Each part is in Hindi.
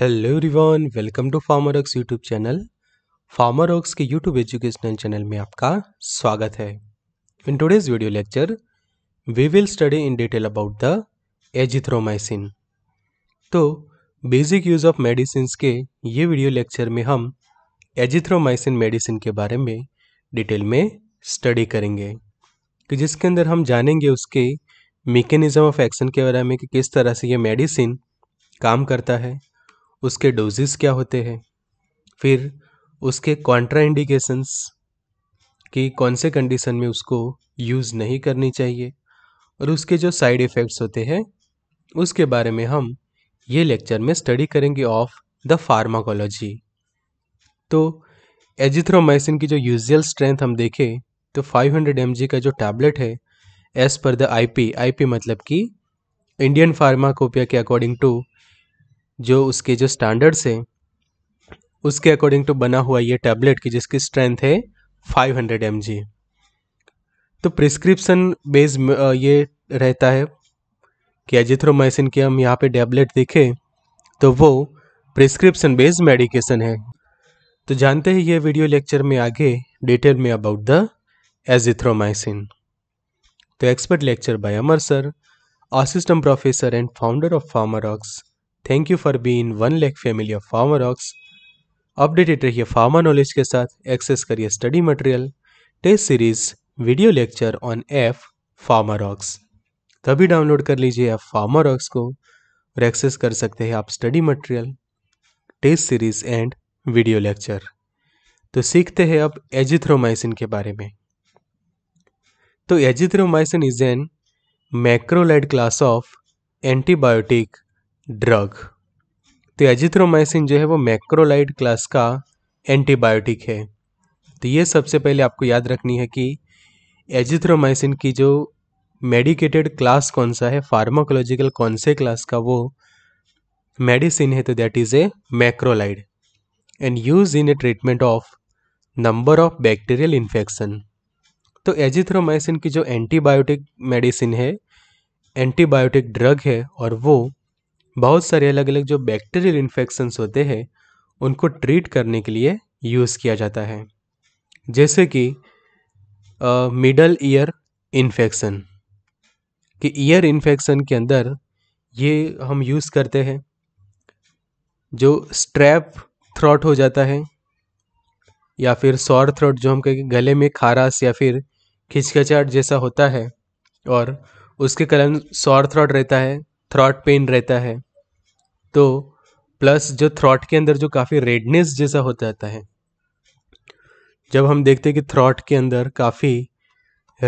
हेलो रिवान welcome to Pharmarox YouTube channel Pharmarox के यूट्यूब एजुकेशनल चैनल में आपका स्वागत है in today's video lecture we will study in detail about the azithromycin तो बेसिक यूज़ ऑफ मेडिसिन के ये वीडियो लेक्चर में हम एजिथ्रोमाइसिन मेडिसिन के बारे में डिटेल में स्टडी करेंगे कि तो जिसके अंदर हम जानेंगे उसके मेकेनिज़म ऑफ एक्शन के बारे में कि किस तरह से ये मेडिसिन काम करता है उसके डोजेस क्या होते हैं फिर उसके इंडिकेशंस कि कौन से कंडीशन में उसको यूज़ नहीं करनी चाहिए और उसके जो साइड इफ़ेक्ट्स होते हैं उसके बारे में हम ये लेक्चर में स्टडी करेंगे ऑफ द फार्माकोलॉजी तो एजिथ्रोमाइसिन की जो यूजुअल स्ट्रेंथ हम देखें तो 500 हंड्रेड का जो टैबलेट है as per the IP IP मतलब कि इंडियन फार्माकोपिया के अकॉर्डिंग टू जो उसके जो स्टैंडर्ड्स है उसके अकॉर्डिंग टू बना हुआ ये टैबलेट की जिसकी स्ट्रेंथ है 500 हंड्रेड तो प्रिस्क्रिप्शन बेस ये रहता है कि एजिथ्रोमाइसिन के हम यहाँ पे टैबलेट देखें तो वो प्रिस्क्रिप्शन बेस्ड मेडिकेशन है तो जानते हैं ये वीडियो लेक्चर में आगे डिटेल में अबाउट द एजिथ्रोमाइसिन तो expert lecture by Amar sir assistant professor and founder of Pharmarox thank you for being one lake family of Pharmarox updated रहिए फार्मा नॉलेज के साथ एक्सेस करिए study material test series video lecture on F Pharmarox तभी डाउनलोड कर लीजिए एफ फार्मर ऑक्स को और एक्सेस कर सकते हैं आप study material test series and video lecture तो सीखते हैं अब एजिथ्रोमाइसिन के बारे में तो azithromycin is an macrolide class of antibiotic drug तो एजिथ्रोमाइसिन जो है वो मैक्रोलाइड क्लास का एंटीबायोटिक है तो ये सबसे पहले आपको याद रखनी है कि एजिथ्रोमाइसिन की जो मेडिकेटेड क्लास कौन सा है फार्माकोलॉजिकल कौन से क्लास का वो मेडिसिन है तो that is a macrolide and use in a treatment of number of bacterial infection तो एजिथ्रोमाइसिन की जो एंटीबायोटिक मेडिसिन है एंटीबायोटिक ड्रग है और वो बहुत सारे अलग अलग जो बैक्टीरियल इन्फेक्शन होते हैं उनको ट्रीट करने के लिए यूज़ किया जाता है जैसे कि मिडल ईयर इन्फेक्शन कि ईयर इन्फेक्शन के अंदर ये हम यूज़ करते हैं जो स्ट्रैप थ्रॉट हो जाता है या फिर सॉर थ्रॉट जो हम कहें गले में खारास या फिर खिचखिचाहट जैसा होता है और उसके कारण सॉर थ्रॉट रहता है थ्रॉट पेन रहता है तो प्लस जो थ्रॉट के अंदर जो काफ़ी रेडनेस जैसा हो जाता है जब हम देखते हैं कि थ्रॉट के अंदर काफ़ी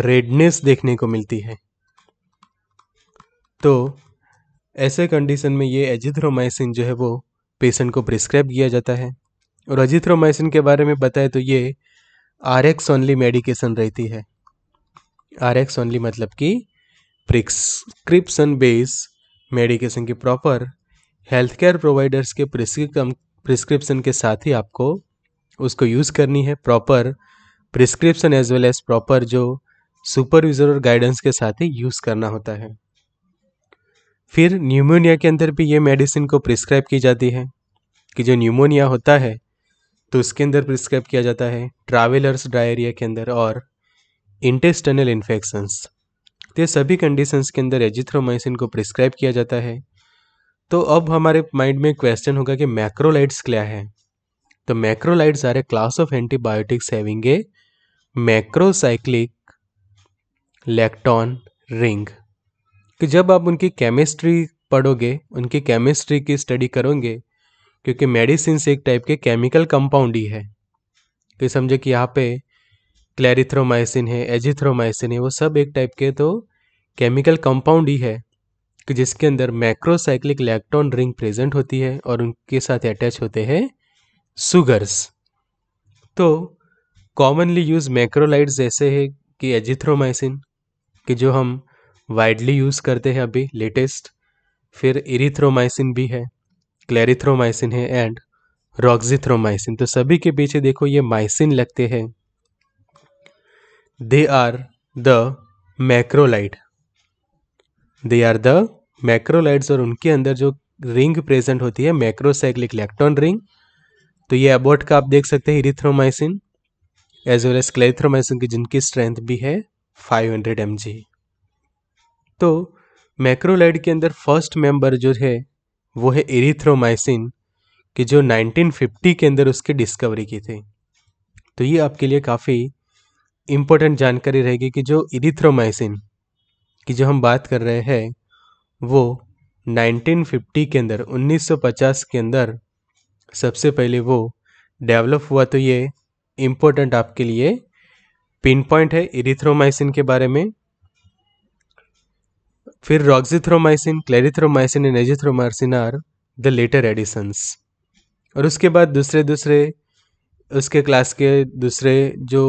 रेडनेस देखने को मिलती है तो ऐसे कंडीशन में ये एजिथ्रोमाइसिन जो है वो पेशेंट को प्रिस्क्राइब किया जाता है और एजिथ्रोमाइसिन के बारे में बताए तो ये आर एक्स ओनली मेडिकेशन रहती है आर एक्स ओनली मतलब कि प्रिस्क्रिप्शन बेस मेडिकेशन की प्रॉपर हेल्थ केयर प्रोवाइडर्स के प्रिस्क्रिप्सन के साथ ही आपको उसको यूज़ करनी है proper prescription as well as proper जो सुपरविज़र और गाइडेंस के साथ ही यूज़ करना होता है फिर न्यूमोनिया के अंदर भी ये मेडिसिन को प्रिस्क्राइब की जाती है कि जो न्यूमोनिया होता है तो उसके अंदर प्रिस्क्राइब किया जाता है ट्रैवलर्स डायरिया के अंदर और इंटेस्टनल इन्फेक्शंस तो सभी कंडीशंस के अंदर एजिथ्रोमाइसिन को प्रिस्क्राइब किया जाता है तो अब हमारे माइंड में क्वेश्चन होगा कि मैक्रोलाइट्स क्या है तो macrolides are a class of antibiotics having a macrocyclic electron ring कि जब आप उनकी केमिस्ट्री पढ़ोगे उनकी केमिस्ट्री की स्टडी करोगे क्योंकि मेडिसिन एक टाइप के केमिकल कंपाउंड ही है तो समझे कि यहाँ पे क्लैरिथ्रोमाइसिन है एजिथ्रोमाइसिन है वो सब एक टाइप के तो केमिकल कंपाउंड ही है कि जिसके अंदर मैक्रोसाइक्लिक इलेक्ट्रॉन रिंग प्रेजेंट होती है और उनके साथ अटैच होते हैं सुगर्स तो कॉमनली यूज मैक्रोलाइट्स जैसे है कि एजिथ्रोमाइसिन कि जो हम वाइडली यूज़ करते हैं अभी लेटेस्ट फिर इरिथ्रोमाइसिन भी है क्लैरिथ्रोमाइसिन है एंड रॉक्जिथ्रोमाइसिन तो सभी के पीछे देखो ये माइसिन लगते हैं they are the macrolide they are the macrolides और उनके अंदर जो रिंग प्रेजेंट होती है मैक्रोसाइक्लिक इलेक्ट्रॉन रिंग तो ये अबोट का आप देख सकते हैं erythromycin as well as clarithromycin की जिनकी स्ट्रेंथ भी है 500 हंड्रेड तो मैक्रोलाइट के अंदर फर्स्ट मेंबर जो है वो है इरिथ्रोमाइसिन कि जो 1950 के अंदर उसकी डिस्कवरी की थी तो ये आपके लिए काफ़ी इम्पोर्टेंट जानकारी रहेगी कि जो इरिथ्रोमाइसिन की जो हम बात कर रहे हैं वो 1950 के अंदर 1950 के अंदर सबसे पहले वो डेवलप हुआ तो ये इम्पोर्टेंट आपके लिए पिन पॉइंट है इरिथ्रोमाइसिन के बारे में फिर roxithromycin clarithromycin and azithromycin are the later additions और उसके बाद दूसरे दूसरे उसके क्लास के दूसरे जो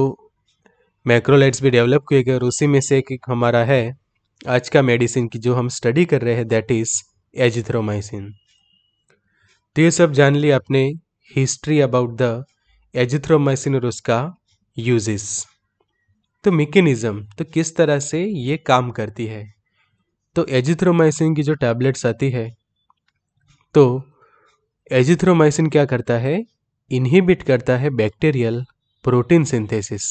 मैक्रोलाइट्स भी डेवलप किए गए और उसी में से एक हमारा है आज का मेडिसिन की जो हम स्टडी कर रहे हैं दैट इज़ एजिथ्रोमाइसिन तो ये सब जान लिया आपने हिस्ट्री अबाउट द एजिथ्रोमाइसिन और उसका यूजेस तो मेकेनिज़्म तो किस तरह से ये काम करती है तो एजिथ्रोमाइसिन की जो टैबलेट्स आती है तो एजिथ्रोमाइसिन क्या करता है इनहिबिट करता है बैक्टीरियल प्रोटीन सिंथेसिस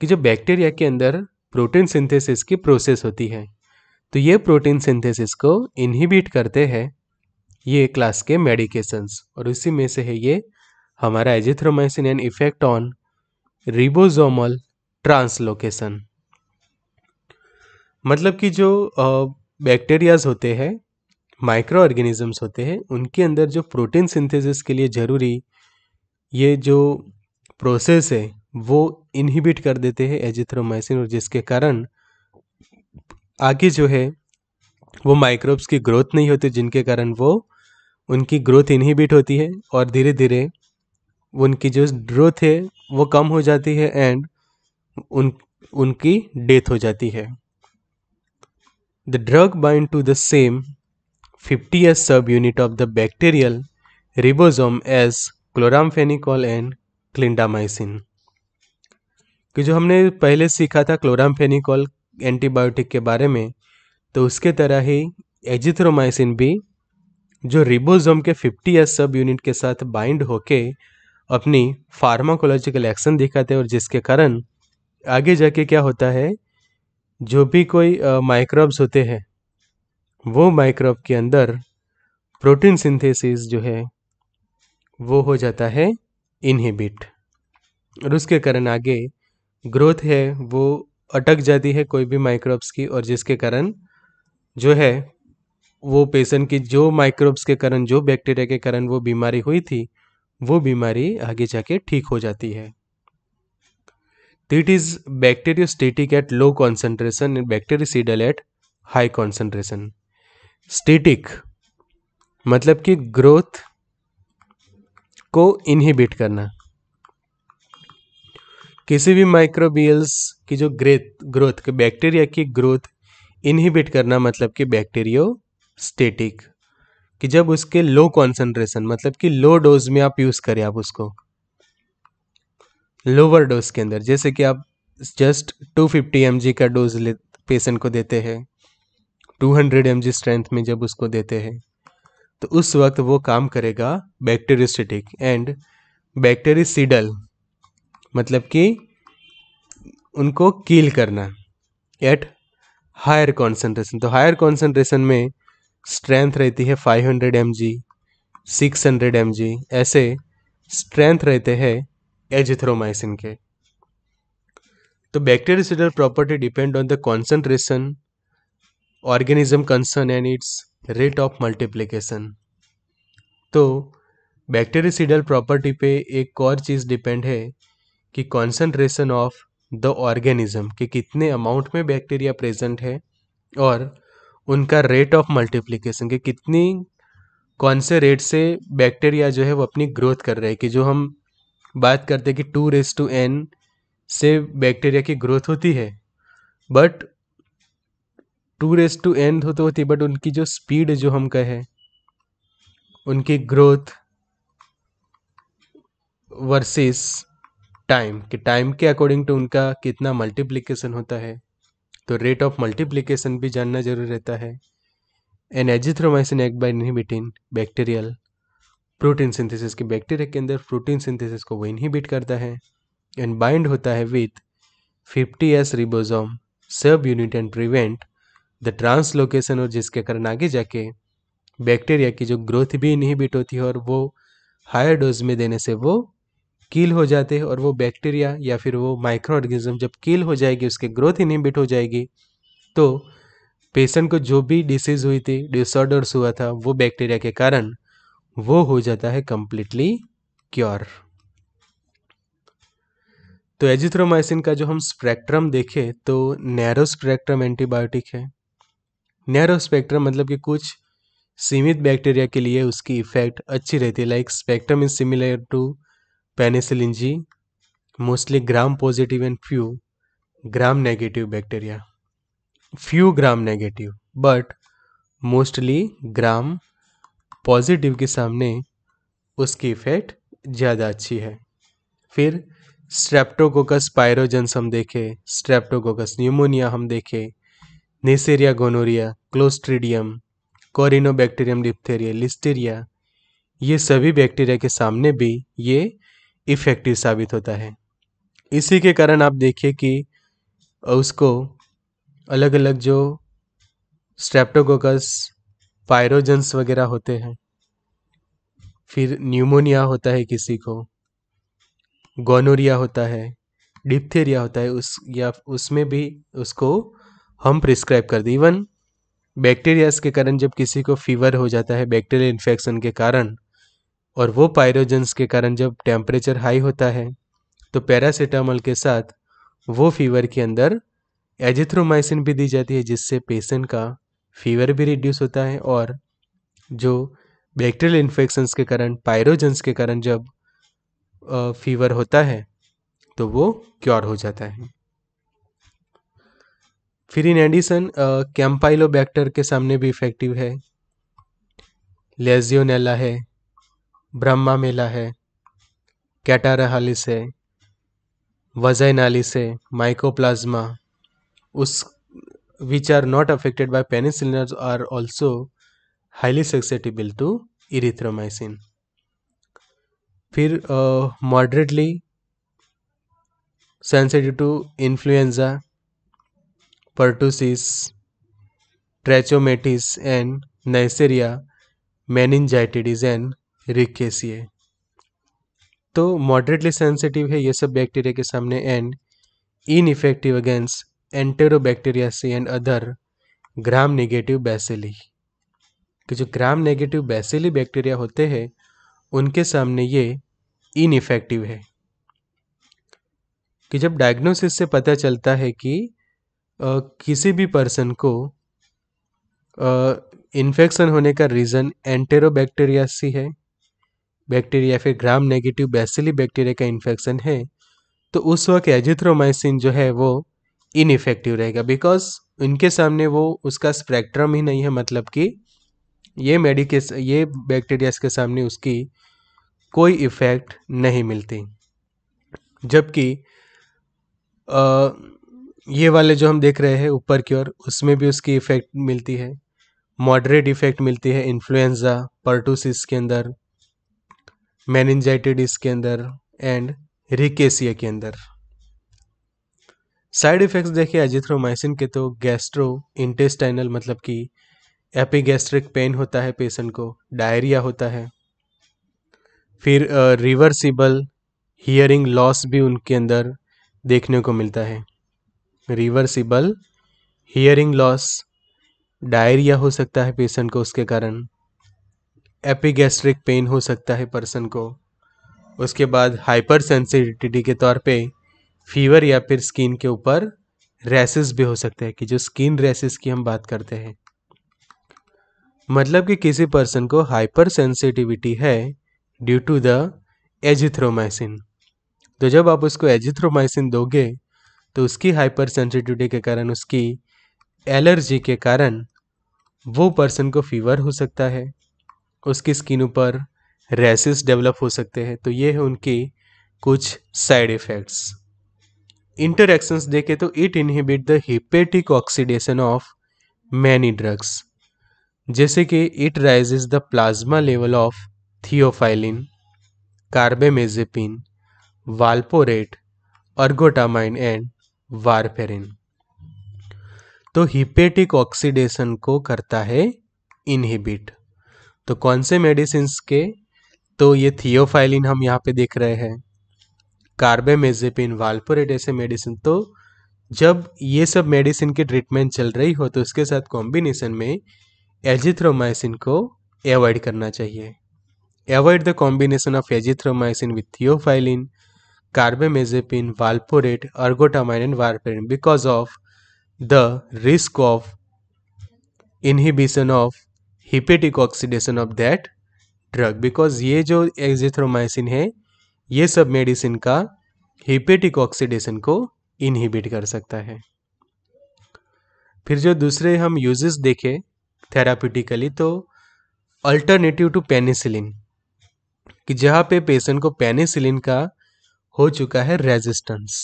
कि जो बैक्टीरिया के अंदर प्रोटीन सिंथेसिस की प्रोसेस होती है तो ये प्रोटीन सिंथेसिस को इनहिबिट करते हैं ये क्लास के मेडिकेशंस और उसी में से है ये हमारा azithromycin and effect on ribosomal translocation मतलब कि जो बैक्टीरियाज होते हैं माइक्रो ऑर्गेनिजम्स होते हैं उनके अंदर जो प्रोटीन सिंथेसिस के लिए ज़रूरी ये जो प्रोसेस है वो इनहिबिट कर देते हैं एजिथ्रोमाइसिन और जिसके कारण आगे जो है वो माइक्रोब्स की ग्रोथ नहीं होती जिनके कारण वो उनकी ग्रोथ इनहिबिट होती है और धीरे धीरे उनकी जो ग्रोथ है वो कम हो जाती है एंड उन उनकी डेथ हो जाती है the drug bind to the same fifty S subunit of the bacterial ribosome as chloramphenicol and clindamycin कि जो हमने पहले सीखा था क्लोरामफेनिकॉल एंटीबायोटिक के बारे में तो उसके तरह ही एजिथ्रोमाइसिन भी जो रिबोजोम के 50 या सब यूनिट के साथ बाइंड होके अपनी फार्माकोलॉजिकल एक्शन दिखाते हैं और जिसके कारण आगे जाके क्या होता है जो भी कोई माइक्रोब्स होते हैं वो माइक्रोब के अंदर प्रोटीन सिंथेसिस जो है वो हो जाता है इनहिबिट और उसके कारण आगे ग्रोथ है वो अटक जाती है कोई भी माइक्रोब्स की और जिसके कारण जो है वो पेशेंट की जो माइक्रोब्स के कारण जो बैक्टीरिया के कारण वो बीमारी हुई थी वो बीमारी आगे जाके ठीक हो जाती है it static at low concentration concentration bactericidal at high concentration static मतलब कि ग्रोथ को इनहिबिट करना किसी भी माइक्रोबियल्स की जो ग्रेथ ग्रोथ के बैक्टीरिया की ग्रोथ इनहिबिट करना मतलब कि बैक्टीरियो स्टेटिक कि जब उसके लो कॉन्सेंट्रेशन मतलब कि लो डोज में आप यूज़ करें आप उसको लोअर डोज के अंदर जैसे कि आप जस्ट 250 फिफ्टी का डोज ले पेशेंट को देते हैं 200 हंड्रेड स्ट्रेंथ में जब उसको देते हैं तो उस वक्त वो काम करेगा बैक्टेरियोस्टेटिक एंड बैक्टेरिसीडल मतलब कि उनको कील करना एट हायर कॉन्सेंट्रेशन तो हायर कॉन्सेंट्रेशन में स्ट्रेंथ रहती है 500 hundred M G six hundred M G ऐसे स्ट्रेंथ रहते हैं एजिथ्रोमाइसिन के तो bactericidal property depend on the concentration organism concern and its rate of multiplication तो बैक्टीरियसिडल प्रॉपर्टी पे एक और चीज़ डिपेंड है कि कॉन्सेंट्रेशन ऑफ द ऑर्गेनिज्म के कितने अमाउंट में बैक्टीरिया प्रेजेंट है और उनका रेट ऑफ मल्टीप्लिकेशन के कितनी कौन से रेट से बैक्टीरिया जो है वो अपनी ग्रोथ कर रहे हैं कि जो हम बात करते हैं कि टू रेस टू एन से बैक्टीरिया की ग्रोथ होती है but two raise to n हो तो होती है बट उनकी जो स्पीड जो हम कहें उनकी ग्रोथ वर्सेस टाइम कि टाइम के अकॉर्डिंग टू उनका कितना मल्टीप्लीकेशन होता है तो रेट ऑफ मल्टीप्लीकेशन भी जानना जरूरी रहता है an azithromycin act by inhibitin bacterial protein synthesis के बैक्टीरिया के अंदर प्रोटीन सिंथेसिस को वो इनहिबिट करता है एंड बाइंड होता है with fifty S ribosome subunit and prevent the translocation और जिसके कारण आगे जाके बैक्टीरिया की जो ग्रोथ भी इनहिबिट होती है और वो हायर डोज में देने से वो कील हो जाते हैं और वो बैक्टीरिया या फिर वो माइक्रो ऑर्गेनिज्म जब कील हो जाएगी उसकी ग्रोथ इनिबिट हो जाएगी तो पेशेंट को जो भी डिसीज़ हुई थी डिसऑर्डर्स हुआ था वो बैक्टीरिया के कारण वो हो जाता है कंप्लीटली क्योर तो एजिथ्रोमाइसिन का जो हम स्पेक्ट्रम देखें तो नैरो स्पेक्ट्रम एंटीबायोटिक है नैरो स्पेक्ट्रम मतलब कि कुछ सीमित बैक्टीरिया के लिए उसकी इफेक्ट अच्छी रहती है like spectrum is similar to penicillin G mostly gram positive and few gram negative bacteria few gram negative but mostly gram positive के सामने उसकी इफ़ेक्ट ज़्यादा अच्छी है फिर स्ट्रेप्टोकोकस पायरोजेंस हम देखें स्ट्रेप्टोकोकस न्यूमोनिया हम देखें neisseria gonorrhoea clostridium corynebacterium diphtheriae listeria ये सभी बैक्टीरिया के सामने भी ये इफ़ेक्टिव साबित होता है इसी के कारण आप देखिए कि उसको अलग अलग जो स्ट्रेप्टोकोकस पायरोजेंस वगैरह होते हैं फिर न्यूमोनिया होता है किसी को गोनोरिया होता है डिप्थेरिया होता है उस या उसमें भी उसको हम प्रिस्क्राइब कर दें इवन बैक्टीरियाज के कारण जब किसी को फीवर हो जाता है बैक्टीरियल इन्फेक्शन के कारण और वो पायरोजेंस के कारण जब टेम्परेचर हाई होता है तो पैरासीटामोल के साथ वो फीवर के अंदर एजिथ्रोमाइसिन भी दी जाती है जिससे पेशेंट का फीवर भी रिड्यूस होता है और जो बैक्टीरियल इन्फेक्शंस के कारण पायरोजेंस के कारण जब फीवर होता है तो वो क्योर हो जाता है फिर इन एडिशन कैम्पाइलोबैक्टर के सामने भी इफेक्टिव है लेजियोनेला है ब्रह्मा मेला है कैटारहाली से वजय नाली से माइकोप्लाज्मा उस which are not affected by penicillins are also highly susceptible to erythromycin फिर moderately sensitive to influenza pertussis trachomatis and neisseria meningitidis and rickettsiae तो मॉडरेटली सेंसिटिव है ये सब बैक्टीरिया के सामने and ineffective against enterobacteria C and other gram negative bacilli कि जो ग्राम नेगेटिव बैसेली बैक्टीरिया होते हैं उनके सामने ये इन इफेक्टिव है कि जब डायग्नोसिस से पता चलता है कि आ, किसी भी पर्सन को इन्फेक्शन होने का रीज़न एंटेरोबैक्टीरिया सी है बैक्टीरिया फिर ग्राम नेगेटिव बैसिली बैक्टीरिया का इन्फेक्शन है तो उस वक्त एजिथ्रोमाइसिन जो है वो इनफेक्टिव रहेगा बिकॉज उनके सामने वो उसका स्पेक्ट्रम ही नहीं है मतलब कि ये मेडिकेश ये बैक्टीरियाज के सामने उसकी कोई इफ़ेक्ट नहीं मिलती जबकि ये वाले जो हम देख रहे हैं ऊपर की ओर उसमें भी उसकी इफ़ेक्ट मिलती है मॉडरेट इफ़ेक्ट मिलती है इन्फ्लुएंजा पर्टूसिस के अंदर मैनजाइटिस के अंदर एंड रिकेसिया के अंदर साइड इफ़ेक्ट्स देखिए एजिथ्रोमाइसिन के तो गैस्ट्रो इंटेस्टाइनल मतलब कि एपिगैस्ट्रिक पेन होता है पेशेंट को डायरिया होता है फिर रिवर्सिबल हियरिंग लॉस भी उनके अंदर देखने को मिलता है रिवर्सिबल हियरिंग लॉस डायरिया हो सकता है पेशेंट को उसके कारण एपिगैस्ट्रिक पेन हो सकता है पर्सन को उसके बाद हाइपर सेंसिटिविटी के तौर पे फीवर या फिर स्किन के ऊपर रैसेस भी हो सकते हैं कि जो स्किन रैसेस की हम बात करते हैं मतलब कि किसी पर्सन को हाइपर सेंसिटिविटी है ड्यू टू द एजिथ्रोमाइसिन तो जब आप उसको एजिथ्रोमाइसिन दोगे तो उसकी हाइपर सेंसिटिविटी के कारण उसकी एलर्जी के कारण वो पर्सन को फीवर हो सकता है उसकी स्किन ऊपर रेसिस डेवलप हो सकते हैं तो ये है उनके कुछ साइड इफ़ेक्ट्स इंटरक्शन देखें तो it inhibit the hepatic oxidation of many drugs जैसे कि it raise the plasma level of theophylline carbamazepine valproate ergotamine and warfarin तो हिपेटिक ऑक्सीडेशन को करता है इनहिबिट तो कौन से मेडिसिन के तो ये थियोफाइलिन हम यहाँ पे देख रहे हैं कार्बेमेजेपिन वालपोरेट ऐसे मेडिसिन तो जब ये सब मेडिसिन की ट्रीटमेंट चल रही हो तो उसके साथ कॉम्बिनेशन में एजिथ्रोमाइसिन को एवॉइड करना चाहिए avoid the combination of azithromycin with theophylline carbamazepine valproate ergotamine and warfarin because of the risk of inhibition of hepatic oxidation of that drug because ये जो एजिथ्रोमाइसिन है ये सब मेडिसिन का हिपेटिक ऑक्सीडेशन को इनहिबिट कर सकता है फिर जो दूसरे हम यूजेस देखे थेरापिटिकली तो अल्टरनेटिव टू पेनिसिलिन कि जहाँ पे पेशेंट को पेनिसिलिन का हो चुका है रेजिस्टेंस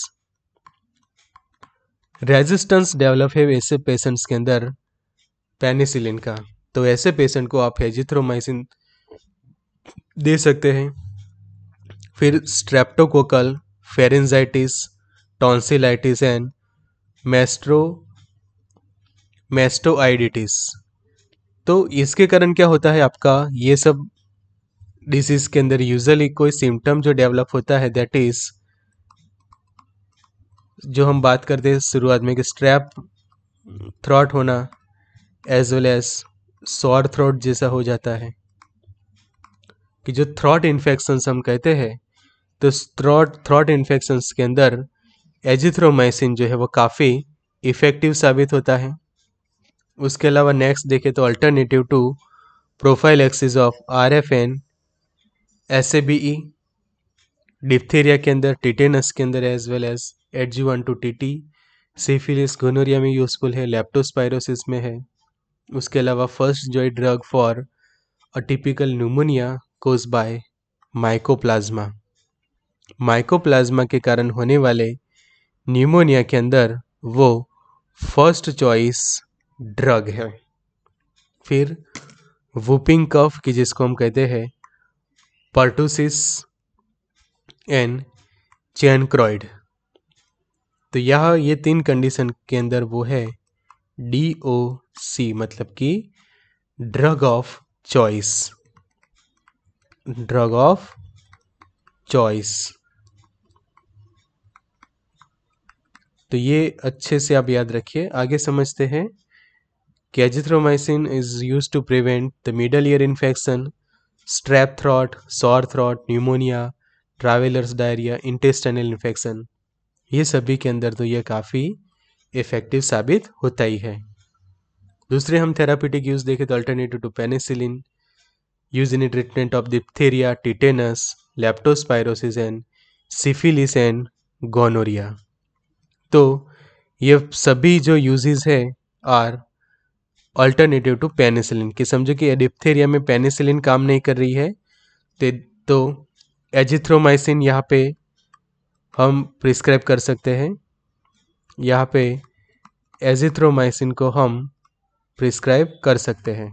रेजिस्टेंस डेवलप है ऐसे पेशेंट्स के अंदर पेनिसिलिन का तो ऐसे पेशेंट को आप हेजिथ्रोमाइसिन दे सकते हैं फिर streptococcal pharyngitis tonsillitis and maestro mastoiditis तो इसके कारण क्या होता है आपका ये सब डिजीज के अंदर यूजली कोई सिम्टम जो डेवलप होता है दैट इज जो हम बात करते हैं शुरुआत में कि स्ट्रैप थ्रॉट होना as well as sore throat जैसा हो जाता है कि जो थ्रॉट इन्फेक्शन हम कहते हैं तो थ्रॉट थ्रॉट इन्फेक्शंस के अंदर एजिथ्रोमाइसिन जो है वो काफ़ी इफ़ेक्टिव साबित होता है उसके अलावा नेक्स्ट देखें तो alternative to profile axis of R F N S A B E diphtheria के अंदर टिटेनस के अंदर as well as at G one two T T syphilis gonorrhoea में यूजफुल है लेप्टोस्पायरोसिस में है उसके अलावा फर्स्ट जो है drug for atypical pneumonia cause by mycoplasma mycoplasma के कारण होने वाले न्यूमोनिया के अंदर वो फर्स्ट चॉइस ड्रग है फिर वुपिंग कफ की जिसको हम कहते हैं पर्टोसिस एंड चैनक्रॉइड तो यह ये तीन कंडीशन के अंदर वो है डी ओ सी मतलब कि drug of choice drug of choice तो ये अच्छे से आप याद रखिए आगे समझते हैं कि azithromycin is use to prevent the middle ear infection strep throat sore throat pneumonia traveller's diarrhoea intestinal infection ये सभी के अंदर तो ये काफ़ी इफ़ेक्टिव साबित होता ही है दूसरे हम थेरापिटिक यूज़ देखें तो alternative to penicillin use in treatment of diphtheria tetanus leptospirosis and syphilis and gonorrhoea तो ये सभी जो यूजेस है आर अल्टरनेटिव टू पेनिसिलिन कि समझो कि डिप्थेरिया में पेनिसिलिन काम नहीं कर रही है तो एजिथ्रोमाइसिन यहाँ पे हम प्रिस्क्राइब कर सकते हैं यहाँ पे एजिथ्रोमाइसिन को हम प्रिस्क्राइब कर सकते हैं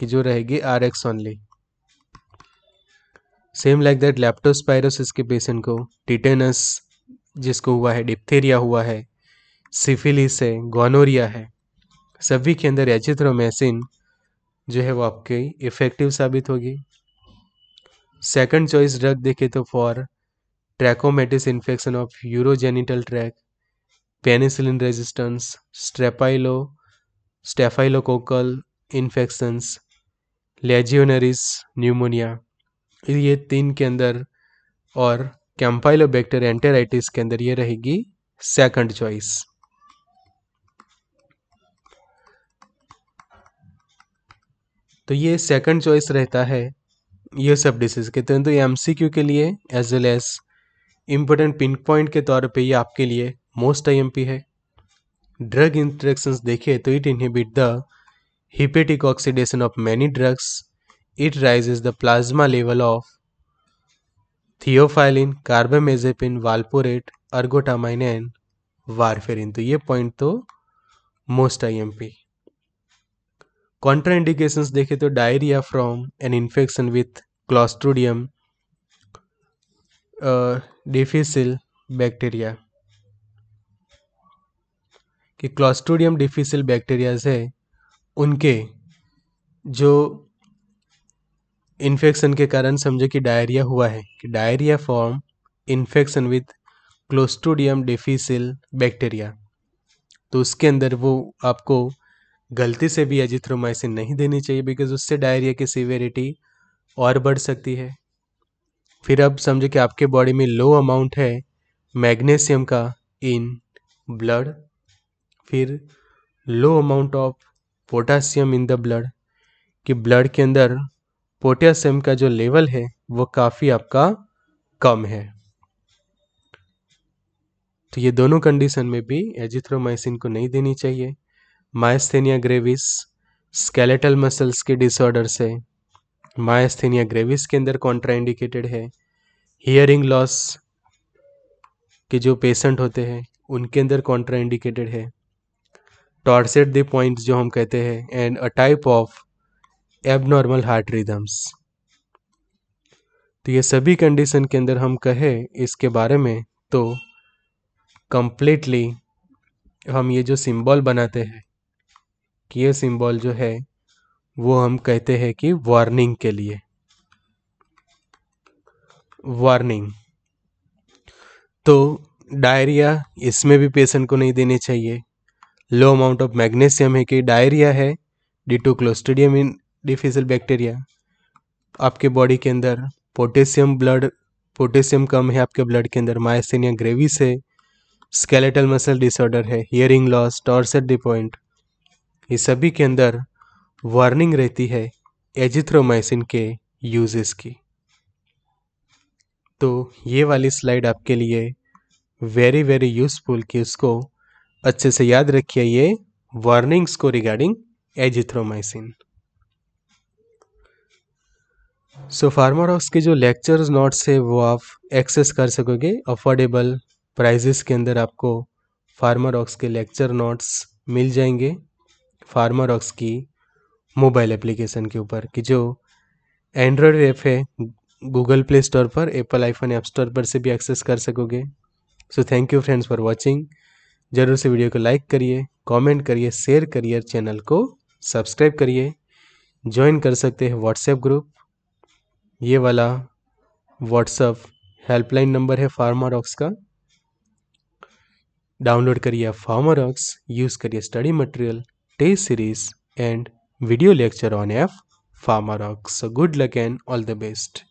कि जो रहेगी R X only same like that leptospirosis के पेशेंट को टिटेनस जिसको हुआ है डिप्थेरिया हुआ है सिफिलिस है गोनोरिया है सभी के अंदर एचिथ्रोमेसिन जो है वो आपके इफ़ेक्टिव साबित होगी सेकंड चॉइस ड्रग देखे तो for trachomatis infection of urogenital tract penicillin resistance staphylo staphylococcal infections legionnaires pneumonia ये तीन के अंदर और कैम्पाइलोबैक्टर एंटेराइटिस के अंदर ये रहेगी सेकंड चॉइस तो ये सेकंड चॉइस रहता है ये सब डिसीज के तो एम सी क्यू के लिए as well as important pin point के तौर पे ये आपके लिए मोस्ट आई एम पी है ड्रग इंट्रेक्शन देखें तो it inhibit the hepatic oxidation of many drugs it raises the plasma level of theophylline carbamazepine valproate ergotamine and warfarin तो ये पॉइंट तो मोस्ट आईएमपी कॉन्ट्राइंडिकेशन देखे तो diarrhoea from an infection with clostridium difficile bacteria कि क्लॉस्ट्रोडियम डिफिसिल बैक्टीरियाज है उनके जो इन्फेक्शन के कारण समझो कि डायरिया हुआ है कि diarrhoea form infection with clostridium difficile bacteria तो उसके अंदर वो आपको गलती से भी एजिथ्रोमाइसिन नहीं देनी चाहिए बिकॉज उससे डायरिया की सीवेरिटी और बढ़ सकती है फिर अब समझो कि आपके बॉडी में लो अमाउंट है मैग्नेशियम का इन ब्लड फिर low amount of potassium in the blood कि ब्लड के अंदर पोटासियम का जो लेवल है वो काफ़ी आपका कम है तो ये दोनों कंडीशन में भी एजिथ्रोमाइसिन को नहीं देनी चाहिए माइस्थेनिया ग्रेविस स्केलेटल मसल्स के डिसऑर्डर से माइस्थेनिया ग्रेविस के अंदर कॉन्ट्राइंडिकेटेड है हियरिंग लॉस के जो पेशेंट होते हैं उनके अंदर कॉन्ट्राइंडिकेटेड है टॉर्सेट द पॉइंट जो हम कहते हैं and a type of abnormal heart rhythms तो ये सभी कंडीशन के अंदर हम कहें इसके बारे में तो कंप्लीटली हम ये जो सिंबल बनाते हैं कि ये सिंबल जो है वो हम कहते हैं कि वार्निंग के लिए वार्निंग तो डायरिया इसमें भी पेशेंट को नहीं देनी चाहिए लो अमाउंट ऑफ magnesium है कि डायरिया है डी इन डिफिजल बैक्टीरिया आपके बॉडी के अंदर पोटेशियम ब्लड पोटेशियम कम है आपके ब्लड के अंदर माइसिनिया ग्रेविस है स्केलेटल मसल डिसऑर्डर है hearing loss torsades de pointes ये सभी के अंदर वार्निंग रहती है एजिथ्रोमाइसिन के यूजेस की तो ये वाली स्लाइड आपके लिए वेरी वेरी यूज़फुल कि उसको अच्छे से याद रखिए ये वार्निंग्स को regarding azithromycin so Pharmarox के जो लेक्चर्स नोट्स है वो आप एक्सेस कर सकोगे अफोर्डेबल प्राइजेस के अंदर आपको फार्मर ऑक्स के लेक्चर नोट्स मिल जाएंगे फार्मर ऑक्स की मोबाइल एप्लीकेशन के ऊपर कि जो एंड्रॉयड ऐप है गूगल प्ले स्टोर पर एप्पल आईफोन ऐप स्टोर पर से भी एक्सेस कर सकोगे so thank you friends for watching ज़रूर से वीडियो को लाइक करिए कमेंट करिए शेयर करिए चैनल को सब्सक्राइब करिए ज्वाइन कर सकते हैं व्हाट्सएप ग्रुप ये वाला व्हाट्सअप हेल्पलाइन नंबर है फार्मारॉक्स का डाउनलोड करिए फार्मारॉक्स यूज़ करिए study material test series and video lecture on F Pharmarox good luck and all the best